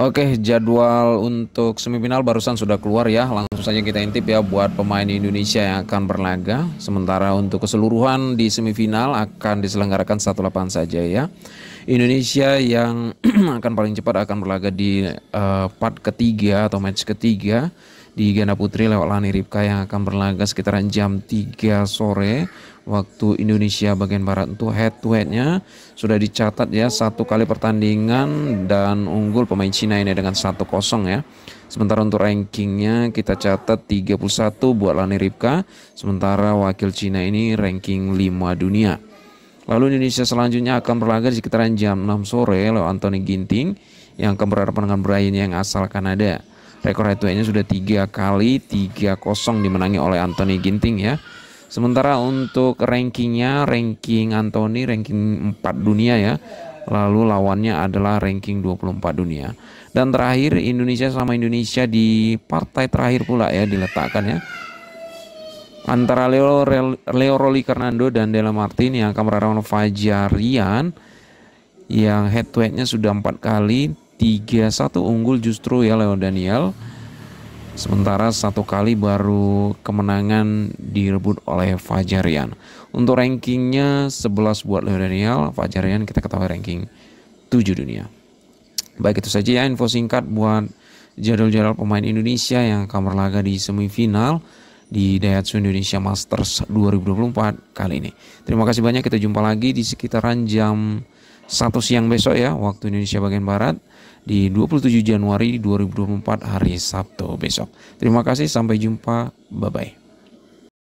Oke, jadwal untuk semifinal barusan sudah keluar ya. Langsung saja kita intip ya buat pemain Indonesia yang akan berlaga. Sementara untuk keseluruhan di semifinal akan diselenggarakan satu lapangan saja ya. Indonesia yang akan paling cepat akan berlaga di uh, part ketiga atau match ketiga di ganda putri lewat Lani Ripka yang akan berlaga sekitaran jam 3 sore waktu Indonesia bagian barat untuk head to headnya sudah dicatat ya satu kali pertandingan dan unggul pemain Cina ini dengan 1-0 ya. Sementara untuk rankingnya kita catat 31 buat Lani Ripka sementara wakil Cina ini ranking 5 dunia. Lalu Indonesia selanjutnya akan berlaga di sekitaran jam 6 sore lewat Anthony Ginting yang akan berhadapan dengan Brian yang asal Kanada. Rekor head to headnya sudah tiga kali tiga kosong dimenangi oleh Anthony Ginting ya. Sementara untuk rankingnya ranking Anthony ranking 4 dunia ya. Lalu lawannya adalah ranking 24 dunia. Dan terakhir Indonesia sama Indonesia di partai terakhir pula ya diletakkan ya antara Leo, Leo Roli Karnando dan Dela Martin yang akan melawan Fajarian yang head to headnya sudah empat kali 3-1 unggul justru ya Leo Daniel. Sementara satu kali baru kemenangan direbut oleh Fajarian. Untuk rankingnya 11 buat Leo Daniel, Fajarian kita ketahui ranking 7 dunia. Baik itu saja ya info singkat buat jadwal-jadwal pemain Indonesia yang akan berlaga di semifinal di Daihatsu Indonesia Masters 2024 kali ini. Terima kasih banyak, kita jumpa lagi di sekitaran jam satu siang besok ya waktu Indonesia bagian Barat di 27 Januari 2024 hari Sabtu besok. Terima kasih sampai jumpa bye bye.